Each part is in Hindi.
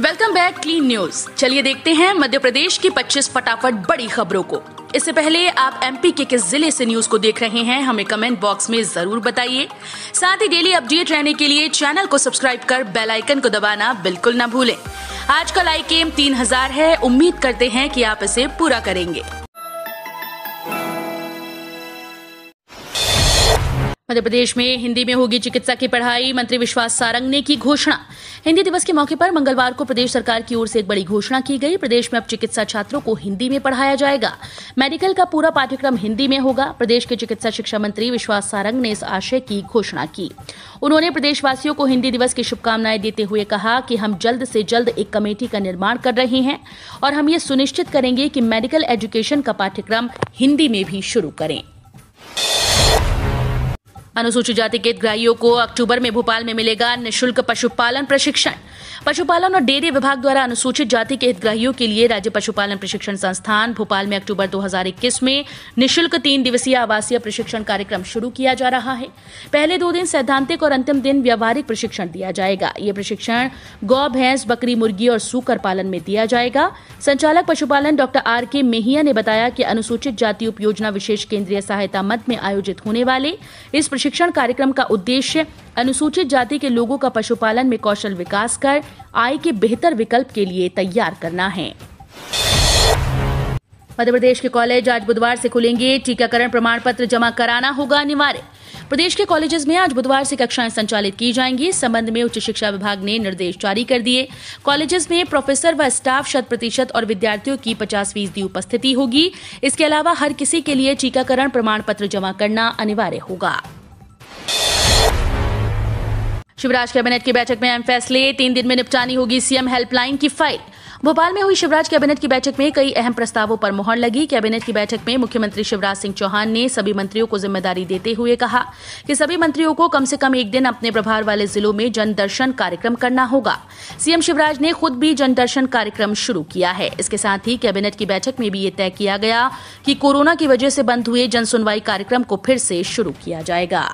वेलकम बैक क्लीन न्यूज चलिए देखते हैं मध्य प्रदेश की 25 फटाफट बड़ी खबरों को इससे पहले आप एमपी के किस जिले से न्यूज को देख रहे हैं हमें कमेंट बॉक्स में जरूर बताइए साथ ही डेली अपडेट रहने के लिए चैनल को सब्सक्राइब कर बेल आइकन को दबाना बिल्कुल ना भूलें आज का लाइक एम तीन हजार है उम्मीद करते हैं कि आप इसे पूरा करेंगे मध्य प्रदेश में हिंदी में होगी चिकित्सा की पढ़ाई मंत्री विश्वास सारंग ने की घोषणा हिंदी दिवस के मौके पर मंगलवार को प्रदेश सरकार की ओर से एक बड़ी घोषणा की गई प्रदेश में अब चिकित्सा छात्रों को हिंदी में पढ़ाया जाएगा मेडिकल का पूरा पाठ्यक्रम हिंदी में होगा प्रदेश के चिकित्सा शिक्षा मंत्री विश्वास सारंग ने इस आशय की घोषणा की उन्होंने प्रदेशवासियों को हिंदी दिवस की शुभकामनाएं देते हुए कहा कि हम जल्द से जल्द एक कमेटी का निर्माण कर रहे हैं और हम ये सुनिश्चित करेंगे कि मेडिकल एजुकेशन का पाठ्यक्रम हिंदी में भी शुरू करें अनुसूचित जाति के ग्राहियों को अक्टूबर में भोपाल में मिलेगा निशुल्क पशुपालन प्रशिक्षण पशुपालन और डेयरी विभाग द्वारा अनुसूचित जाति के हितग्राहियों के लिए राज्य पशुपालन प्रशिक्षण संस्थान भोपाल में अक्टूबर 2021 में निशुल्क तीन दिवसीय आवासीय प्रशिक्षण कार्यक्रम शुरू किया जा रहा है पहले दो दिन सैद्धांतिक और अंतिम दिन व्यावहारिक प्रशिक्षण दिया जाएगा ये प्रशिक्षण गौ भैंस बकरी मुर्गी और सूकर पालन में दिया जाएगा संचालक पशुपालन डॉक्टर आर के मेहिया ने बताया कि अनुसूचित जाति उपयोजना विशेष केंद्रीय सहायता मत में आयोजित होने वाले इस प्रशिक्षण कार्यक्रम का उद्देश्य अनुसूचित जाति के लोगों का पशुपालन में कौशल विकास कर आय के बेहतर विकल्प के लिए तैयार करना है मध्य प्रदेश के कॉलेज आज बुधवार से खुलेंगे टीकाकरण प्रमाण पत्र जमा कराना होगा अनिवार्य प्रदेश के कॉलेजेस में आज बुधवार से कक्षाएं संचालित की जाएंगी इस संबंध में उच्च शिक्षा विभाग ने निर्देश जारी कर दिए कॉलेजेस में प्रोफेसर व स्टाफ शत प्रतिशत और विद्यार्थियों की पचास फीसदी उपस्थिति होगी इसके अलावा हर किसी के लिए टीकाकरण प्रमाण पत्र जमा करना अनिवार्य होगा शिवराज कैबिनेट की बैठक में अहम फैसले तीन दिन में निपटानी होगी सीएम हेल्पलाइन की फाइल भोपाल में हुई शिवराज कैबिनेट की बैठक में कई अहम प्रस्तावों पर मोहर लगी कैबिनेट की बैठक में मुख्यमंत्री शिवराज सिंह चौहान ने सभी मंत्रियों को जिम्मेदारी देते हुए कहा कि सभी मंत्रियों को कम से कम एक दिन अपने प्रभार वाले जिलों में जनदर्शन कार्यक्रम करना होगा सीएम शिवराज ने खुद भी जनदर्शन कार्यक्रम शुरू किया है इसके साथ ही कैबिनेट की बैठक में भी ये तय किया गया कि कोरोना की वजह से बंद हुए जनसुनवाई कार्यक्रम को फिर से शुरू किया जाएगा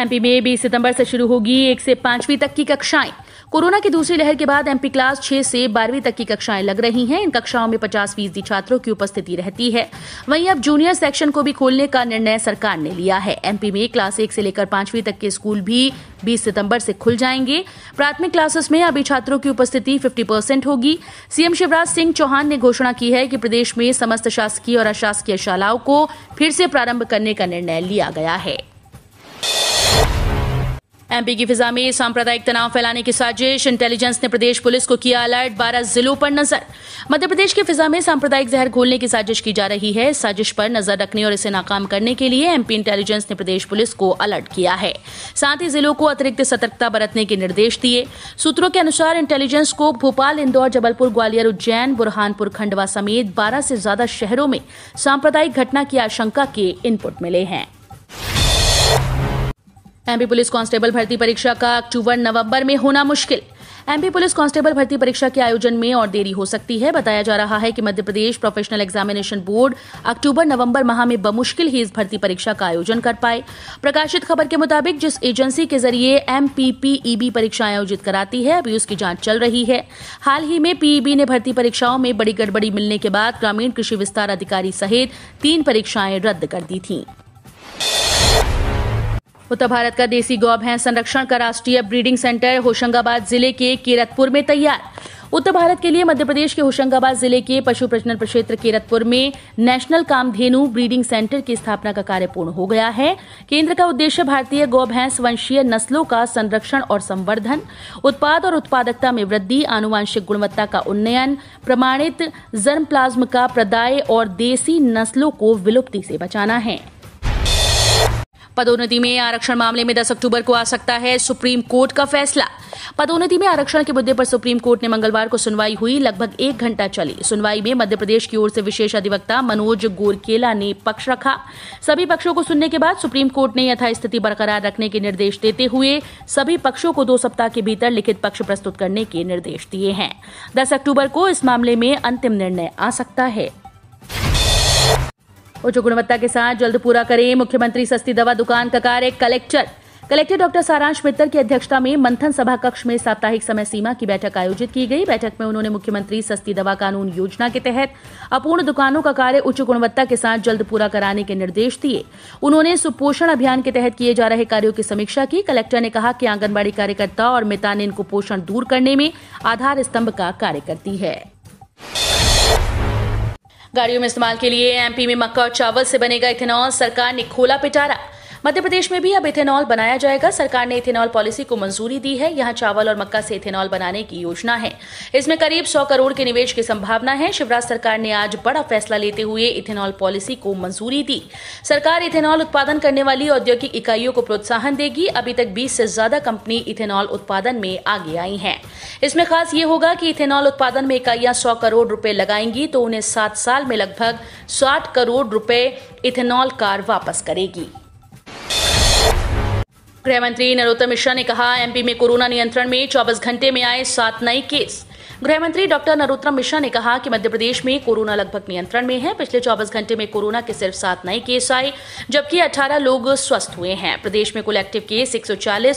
एमपी में 20 सितंबर से शुरू होगी एक से पांचवी तक की कक्षाएं कोरोना की दूसरी लहर के बाद एमपी क्लास छह से बारहवीं तक की कक्षाएं लग रही हैं इन कक्षाओं में 50 फीसदी छात्रों की उपस्थिति रहती है वहीं अब जूनियर सेक्शन को भी खोलने का निर्णय सरकार ने लिया है एमपी में क्लास एक से लेकर पांचवी तक के स्कूल भी 20 सितंबर से खुल जाएंगे प्राथमिक क्लासेस में अभी छात्रों की उपस्थिति फिफ्टी परसेंट होगी सीएम शिवराज सिंह चौहान ने घोषणा की है कि प्रदेश में समस्त शासकीय और अशासकीय शालाओं को फिर से प्रारंभ करने का निर्णय लिया गया है एमपी की फिजा में सांप्रदायिक तनाव फैलाने की साजिश इंटेलिजेंस ने प्रदेश पुलिस को किया अलर्ट बारह जिलों पर नजर मध्य प्रदेश की फिजा में सांप्रदायिक जहर घोलने की साजिश की जा रही है साजिश पर नजर रखने और इसे नाकाम करने के लिए एमपी इंटेलिजेंस ने प्रदेश पुलिस को अलर्ट किया है साथ ही जिलों को अतिरिक्त सतर्कता बरतने के निर्देश दिए सूत्रों के अनुसार इंटेलिजेंस को भोपाल इंदौर जबलपुर ग्वालियर उज्जैन बुरहानपुर खंडवा समेत बारह से ज्यादा शहरों में सांप्रदायिक घटना की आशंका के इनपुट मिले हैं एमपी पुलिस कांस्टेबल भर्ती परीक्षा का अक्टूबर नवंबर में होना मुश्किल एमपी पुलिस कांस्टेबल भर्ती परीक्षा के आयोजन में और देरी हो सकती है बताया जा रहा है कि Madhya Pradesh professional examination board अक्टूबर नवंबर माह में बमुश्किल ही इस भर्ती परीक्षा का आयोजन कर पाए प्रकाशित खबर के मुताबिक जिस एजेंसी के जरिए एमपीपीईबी परीक्षा आयोजित कराती है अभी उसकी जांच चल रही है हाल ही में पीईबी ने भर्ती परीक्षाओं में बड़ी गड़बड़ी मिलने के बाद ग्रामीण कृषि विस्तार अधिकारी सहित तीन परीक्षाएं रद्द कर दी थीं उत्तर भारत का देसी गौ भैंस संरक्षण का राष्ट्रीय ब्रीडिंग सेंटर होशंगाबाद जिले के केरतपुर में तैयार उत्तर भारत के लिए मध्य प्रदेश के होशंगाबाद जिले के पशु प्रजनन क्षेत्र केरतपुर में नेशनल कामधेनु ब्रीडिंग सेंटर की स्थापना का कार्य पूर्ण हो गया है केंद्र का उद्देश्य भारतीय गौ भैंस वंशीय नस्लों का संरक्षण और संवर्धन उत्पाद और उत्पादकता में वृद्धि आनुवांशिक गुणवत्ता का उन्नयन प्रमाणित जर्म प्लाज्म का प्रदाय और देसी नस्लों को विलुप्ति से बचाना है पदोन्नति में आरक्षण मामले में 10 अक्टूबर को आ सकता है सुप्रीम कोर्ट का फैसला पदोन्नति में आरक्षण के मुद्दे पर सुप्रीम कोर्ट ने मंगलवार को सुनवाई हुई लगभग एक घंटा चली सुनवाई में मध्य प्रदेश की ओर से विशेष अधिवक्ता मनोज गोरकेला ने पक्ष रखा सभी पक्षों को सुनने के बाद सुप्रीम कोर्ट ने यथास्थिति बरकरार रखने के निर्देश देते हुए सभी पक्षों को दो सप्ताह के भीतर लिखित पक्ष प्रस्तुत करने के निर्देश दिए हैं दस अक्टूबर को इस मामले में अंतिम निर्णय आ सकता है उच्च गुणवत्ता के साथ जल्द पूरा करें मुख्यमंत्री सस्ती दवा दुकान का कार्य कलेक्टर कलेक्टर डॉक्टर सारांश मित्तर की अध्यक्षता में मंथन सभा कक्ष में साप्ताहिक समय सीमा की बैठक आयोजित की गई बैठक में उन्होंने मुख्यमंत्री सस्ती दवा कानून योजना के तहत अपूर्ण दुकानों का कार्य उच्च गुणवत्ता के साथ जल्द पूरा कराने के निर्देश दिए उन्होंने सुपोषण अभियान के तहत किए जा रहे कार्यो की समीक्षा की कलेक्टर ने कहा कि आंगनबाड़ी कार्यकर्ता और मितानिन कुपोषण दूर करने में आधार स्तंभ का कार्य करती है गाड़ियों में इस्तेमाल के लिए एमपी में मक्का और चावल से बनेगा इथेनॉल सरकार ने खोला पिटारा मध्य प्रदेश में भी अब इथेनॉल बनाया जाएगा सरकार ने इथेनॉल पॉलिसी को मंजूरी दी है यहाँ चावल और मक्का से इथेनॉल बनाने की योजना है इसमें करीब सौ करोड़ के निवेश की संभावना है शिवराज सरकार ने आज बड़ा फैसला लेते हुए इथेनॉल पॉलिसी को मंजूरी दी सरकार इथेनॉल उत्पादन करने वाली औद्योगिक इकाइयों को प्रोत्साहन देगी अभी तक बीस से ज्यादा कंपनी इथेनॉल उत्पादन में आगे आई है इसमें खास ये होगा कि इथेनॉल उत्पादन में इकाइयां सौ करोड़ रूपये लगाएंगी तो उन्हें सात साल में लगभग साठ करोड़ रूपये इथेनॉल कार वापस करेगी गृह मंत्री नरोत्तम मिश्रा ने कहा एमपी में कोरोना नियंत्रण में 24 घंटे में आए सात नए केस गृह मंत्री डॉक्टर नरोत्तम मिश्रा ने कहा कि मध्य प्रदेश में कोरोना लगभग नियंत्रण में है पिछले 24 घंटे में कोरोना के सिर्फ सात नए केस आए जबकि 18 लोग स्वस्थ हुए हैं प्रदेश में कुल एक्टिव केस एक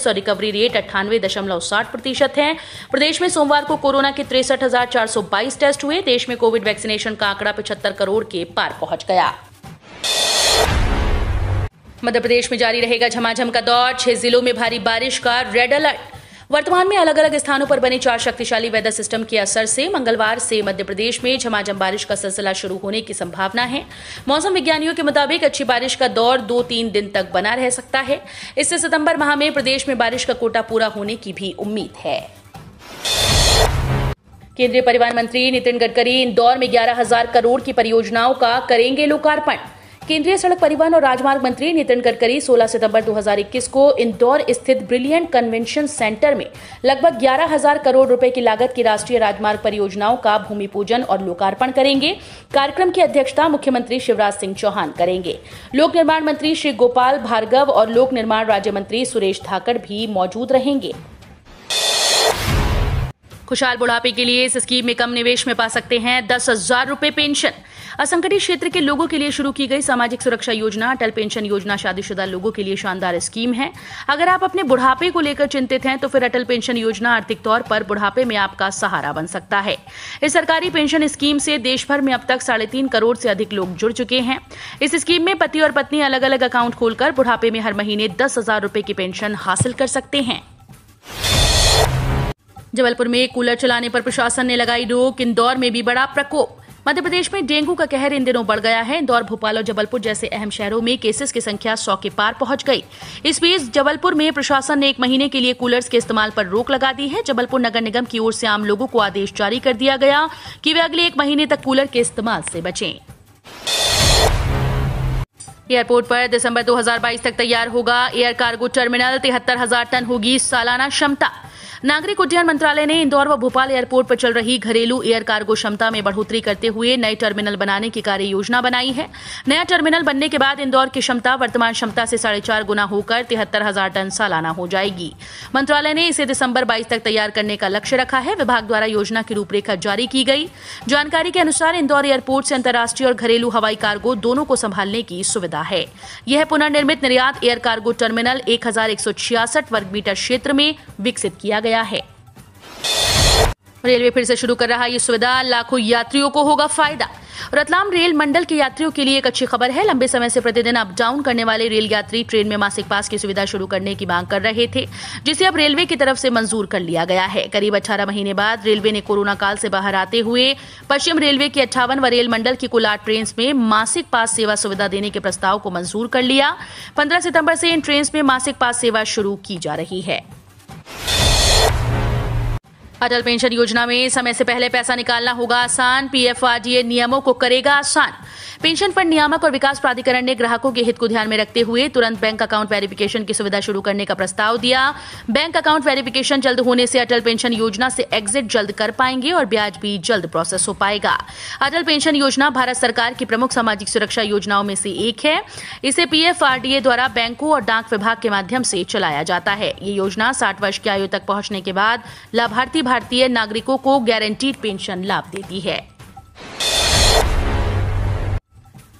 और रिकवरी रेट अट्ठानवे दशमलव साठ प्रतिशत है प्रदेश में सोमवार को कोरोना के तिरसठ टेस्ट हुए देश में कोविड वैक्सीनेशन का आंकड़ा पचहत्तर करोड़ के पार पहुंच गया मध्य प्रदेश में जारी रहेगा झमाझम का दौर छह जिलों में भारी बारिश का रेड अलर्ट वर्तमान में अलग अलग स्थानों पर बने चार शक्तिशाली वेदर सिस्टम के असर से मंगलवार से मध्य प्रदेश में झमाझम बारिश का सिलसिला शुरू होने की संभावना है मौसम विज्ञानियों के मुताबिक अच्छी बारिश का दौर दो तीन दिन तक बना रह सकता है इससे सितंबर माह में प्रदेश में बारिश का कोटा पूरा होने की भी उम्मीद है केंद्रीय परिवहन मंत्री नितिन गडकरी इंदौर में ग्यारह हजार करोड़ की परियोजनाओं का करेंगे लोकार्पण केंद्रीय सड़क परिवहन और राजमार्ग मंत्री नितिन गडकरी 16 सितंबर 2021 को इंदौर स्थित ब्रिलियंट कन्वेंशन सेंटर में लगभग ग्यारह हजार करोड़ रुपए की लागत की राष्ट्रीय राजमार्ग परियोजनाओं का भूमि पूजन और लोकार्पण करेंगे कार्यक्रम की अध्यक्षता मुख्यमंत्री शिवराज सिंह चौहान करेंगे लोक निर्माण मंत्री श्री गोपाल भार्गव और लोक निर्माण राज्य मंत्री सुरेश धाकड़ भी मौजूद रहेंगे खुशहाल बुढ़ापे के लिए इस स्कीम में कम निवेश में पा सकते हैं दस हजार रूपए पेंशन असंगठित क्षेत्र के लोगों के लिए शुरू की गई सामाजिक सुरक्षा योजना अटल पेंशन योजना शादीशुदा लोगों के लिए शानदार स्कीम है अगर आप अपने बुढ़ापे को लेकर चिंतित हैं तो फिर अटल पेंशन योजना आर्थिक तौर पर बुढ़ापे में आपका सहारा बन सकता है इस सरकारी पेंशन स्कीम से देश भर में अब तक साढ़े तीन करोड़ से अधिक लोग जुड़ चुके हैं इस स्कीम में पति और पत्नी अलग अलग अकाउंट खोलकर बुढ़ापे में हर महीने दस हजार रूपए की पेंशन हासिल कर सकते हैं जबलपुर में कूलर चलाने पर प्रशासन ने लगाई रोक इंदौर में भी बड़ा प्रकोप मध्य प्रदेश में डेंगू का कहर इन दिनों बढ़ गया है इंदौर भोपाल और जबलपुर जैसे अहम शहरों में केसेस की संख्या सौ के पार पहुंच गई इस बीच जबलपुर में प्रशासन ने एक महीने के लिए कूलर्स के इस्तेमाल पर रोक लगा दी है जबलपुर नगर निगम की ओर से आम लोगों को आदेश जारी कर दिया गया कि वे अगले एक महीने तक कूलर के इस्तेमाल से बचें एयरपोर्ट पर दिसंबर 2022 तक तैयार होगा एयर कार्गो टर्मिनल तिहत्तर हजार टन होगी सालाना क्षमता नागरिक उड्डयन मंत्रालय ने इंदौर व भोपाल एयरपोर्ट पर चल रही घरेलू एयर कार्गो क्षमता में बढ़ोतरी करते हुए नए टर्मिनल बनाने की कार्य योजना बनाई है नया टर्मिनल बनने के बाद इंदौर की क्षमता वर्तमान क्षमता से साढ़े चार गुना होकर तिहत्तर हजार टन सालाना हो जाएगी मंत्रालय ने इसे दिसंबर बाईस तक तैयार करने का लक्ष्य रखा है विभाग द्वारा योजना की रूपरेखा जारी की गई जानकारी के अनुसार इंदौर एयरपोर्ट से अंतर्राष्ट्रीय और घरेलू हवाई कार्गो दोनों को संभालने की सुविधा है यह पुनर्निर्मित निर्यात एयर कार्गो टर्मिनल एक वर्ग मीटर क्षेत्र में विकसित किया गया गया है रेलवे फिर से शुरू कर रहा यह ये सुविधा लाखों यात्रियों को होगा फायदा रतलाम रेल मंडल के यात्रियों के लिए एक अच्छी खबर है लंबे समय से प्रतिदिन अप डाउन करने वाले रेल यात्री ट्रेन में मासिक पास की सुविधा शुरू करने की मांग कर रहे थे जिसे अब रेलवे की तरफ से मंजूर कर लिया गया है करीब अठारह महीने बाद रेलवे ने कोरोना काल से बाहर आते हुए पश्चिम रेलवे की अट्ठावन व रेल मंडल की कुल आठ ट्रेन में मासिक पास सेवा सुविधा देने के प्रस्ताव को मंजूर कर लिया पंद्रह सितम्बर से इन ट्रेन में मासिक पास सेवा शुरू की जा रही है अटल पेंशन योजना में समय से पहले पैसा निकालना होगा आसान पीएफआरडीए नियमों को करेगा आसान पेंशन फंड नियामक और विकास प्राधिकरण ने ग्राहकों के हित को ध्यान में रखते हुए तुरंत बैंक अकाउंट वेरिफिकेशन की सुविधा शुरू करने का प्रस्ताव दिया बैंक अकाउंट वेरिफिकेशन जल्द होने से अटल पेंशन योजना से एग्जिट जल्द कर पाएंगे और ब्याज भी जल्द प्रोसेस हो पाएगा अटल पेंशन योजना भारत सरकार की प्रमुख सामाजिक सुरक्षा योजनाओं में से एक है इसे पीएफआरडीए द्वारा बैंकों और डाक विभाग के माध्यम से चलाया जाता है ये योजना साठ वर्ष की आयु तक पहुंचने के बाद लाभार्थी भारतीय नागरिकों को गारंटीड पेंशन लाभ देती है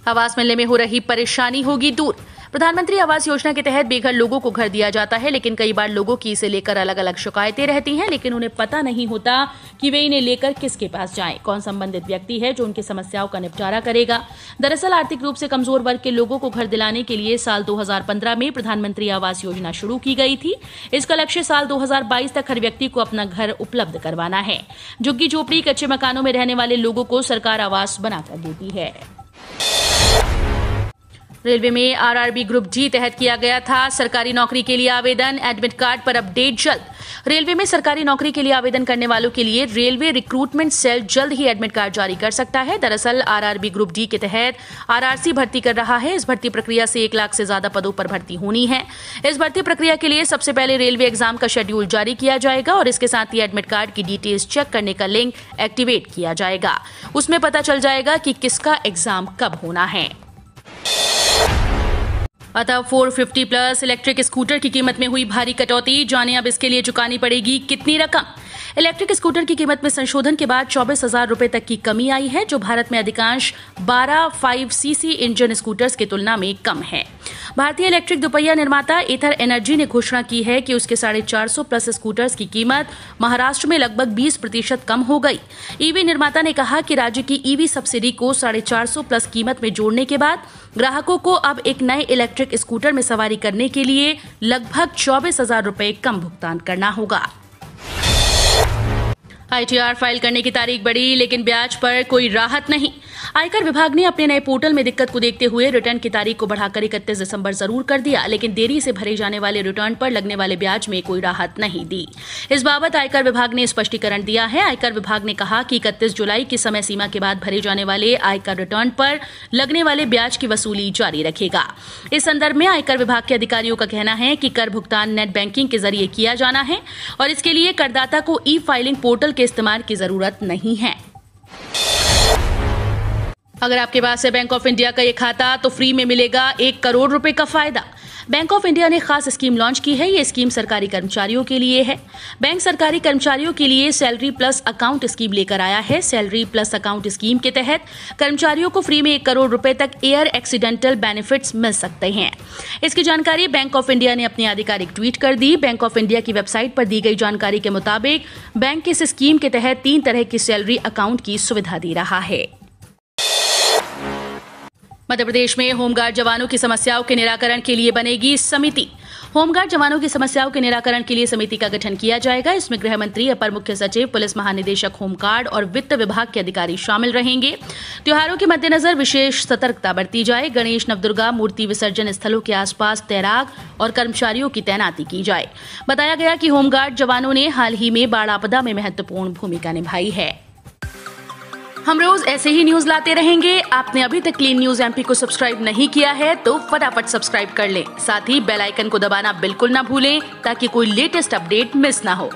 आवास मिलने में हो रही परेशानी होगी दूर प्रधानमंत्री आवास योजना के तहत बेघर लोगों को घर दिया जाता है लेकिन कई बार लोगों की इसे लेकर अलग अलग शिकायतें रहती हैं लेकिन उन्हें पता नहीं होता कि वे इन्हें लेकर किसके पास जाए कौन संबंधित व्यक्ति है जो उनकी समस्याओं का निपटारा करेगा दरअसल आर्थिक रूप से कमजोर वर्ग के लोगों को घर दिलाने के लिए साल दो में प्रधानमंत्री आवास योजना शुरू की गई थी इसका लक्ष्य साल दो तक हर व्यक्ति को अपना घर उपलब्ध करवाना है झुग्गी झोपड़ी कच्चे मकानों में रहने वाले लोगों को सरकार आवास बनाकर देती है रेलवे में आरआरबी ग्रुप डी तहत किया गया था सरकारी नौकरी के लिए आवेदन एडमिट कार्ड पर अपडेट जल्द रेलवे में सरकारी नौकरी के लिए आवेदन करने वालों के लिए रेलवे रिक्रूटमेंट सेल जल्द ही एडमिट कार्ड जारी कर सकता है दरअसल आरआरबी ग्रुप डी के तहत आरआरसी भर्ती कर रहा है इस भर्ती प्रक्रिया से एक लाख से ज्यादा पदों पर भर्ती होनी है इस भर्ती प्रक्रिया के लिए सबसे पहले रेलवे एग्जाम का शेड्यूल जारी किया जाएगा और इसके साथ ही एडमिट कार्ड की डिटेल्स चेक करने का लिंक एक्टिवेट किया जाएगा उसमें पता चल जाएगा कि किसका एग्जाम कब होना है अतः 450 प्लस इलेक्ट्रिक स्कूटर की कीमत में हुई भारी कटौती जाने अब इसके लिए चुकानी पड़ेगी कितनी रकम इलेक्ट्रिक स्कूटर की कीमत में संशोधन के बाद चौबीस हजार रूपए तक की कमी आई है जो भारत में अधिकांश बारह फाइव सीसी इंजन स्कूटर्स की तुलना में कम है भारतीय इलेक्ट्रिक दुपहिया निर्माता एथर एनर्जी ने घोषणा की है कि उसके साढ़े चार सौ प्लस स्कूटर्स की कीमत महाराष्ट्र में लगभग 20 प्रतिशत कम हो गई ईवी e निर्माता ने कहा कि राज्य की ईवी e सब्सिडी को साढ़े चार सौ प्लस कीमत में जोड़ने के बाद ग्राहकों को अब एक नए इलेक्ट्रिक स्कूटर में सवारी करने के लिए लगभग चौबीस हजार रूपए कम भुगतान करना होगा आईटीआर फाइल करने की तारीख बढ़ी लेकिन ब्याज पर कोई राहत नहीं आयकर विभाग ने अपने नए पोर्टल में दिक्कत को देखते हुए रिटर्न की तारीख को बढ़ाकर इकतीस दिसंबर जरूर कर दिया लेकिन देरी से भरे जाने वाले रिटर्न पर लगने वाले ब्याज में कोई राहत नहीं दी इस बाबत आयकर विभाग ने स्पष्टीकरण दिया है आयकर विभाग ने कहा कि इकतीस जुलाई की समय सीमा के बाद भरे जाने वाले आयकर रिटर्न पर लगने वाले ब्याज की वसूली जारी रखेगा इस संदर्भ में आयकर विभाग के अधिकारियों का कहना है कि कर भुगतान नेट बैंकिंग के जरिए किया जाना है और इसके लिए करदाता को ई फाइलिंग पोर्टल के इस्तेमाल की ज़रूरत नहीं है अगर आपके पास है बैंक ऑफ इंडिया का ये खाता तो फ्री में मिलेगा एक करोड़ रुपए का फायदा बैंक ऑफ इंडिया ने खास स्कीम लॉन्च की है ये स्कीम सरकारी कर्मचारियों के लिए है बैंक सरकारी कर्मचारियों के लिए सैलरी प्लस अकाउंट स्कीम लेकर आया है सैलरी प्लस अकाउंट स्कीम के तहत कर्मचारियों को फ्री में एक करोड़ रुपए तक एयर एक्सीडेंटल बेनिफिट मिल सकते हैं इसकी जानकारी बैंक ऑफ इंडिया ने अपने आधिकारिक ट्वीट कर दी बैंक ऑफ इंडिया की वेबसाइट पर दी गई जानकारी के मुताबिक बैंक इस स्कीम के तहत तीन तरह की सैलरी अकाउंट की सुविधा दे रहा है मध्य प्रदेश में होमगार्ड जवानों की समस्याओं के निराकरण के लिए बनेगी समिति होमगार्ड जवानों की समस्याओं के निराकरण के लिए समिति का गठन किया जाएगा इसमें गृह मंत्री अपर मुख्य सचिव पुलिस महानिदेशक होमगार्ड और वित्त विभाग के अधिकारी शामिल रहेंगे त्योहारों के मद्देनजर विशेष सतर्कता बरती जाए गणेश नवदुर्गा मूर्ति विसर्जन स्थलों के आसपास तैराक और कर्मचारियों की तैनाती की जाए बताया गया कि होमगार्ड जवानों ने हाल ही में बाढ़ आपदा में महत्वपूर्ण भूमिका निभाई है हम रोज ऐसे ही न्यूज लाते रहेंगे आपने अभी तक क्लीन न्यूज एमपी को सब्सक्राइब नहीं किया है तो फटाफट सब्सक्राइब कर लें साथ ही बेल आइकन को दबाना बिल्कुल ना भूलें ताकि कोई लेटेस्ट अपडेट मिस ना हो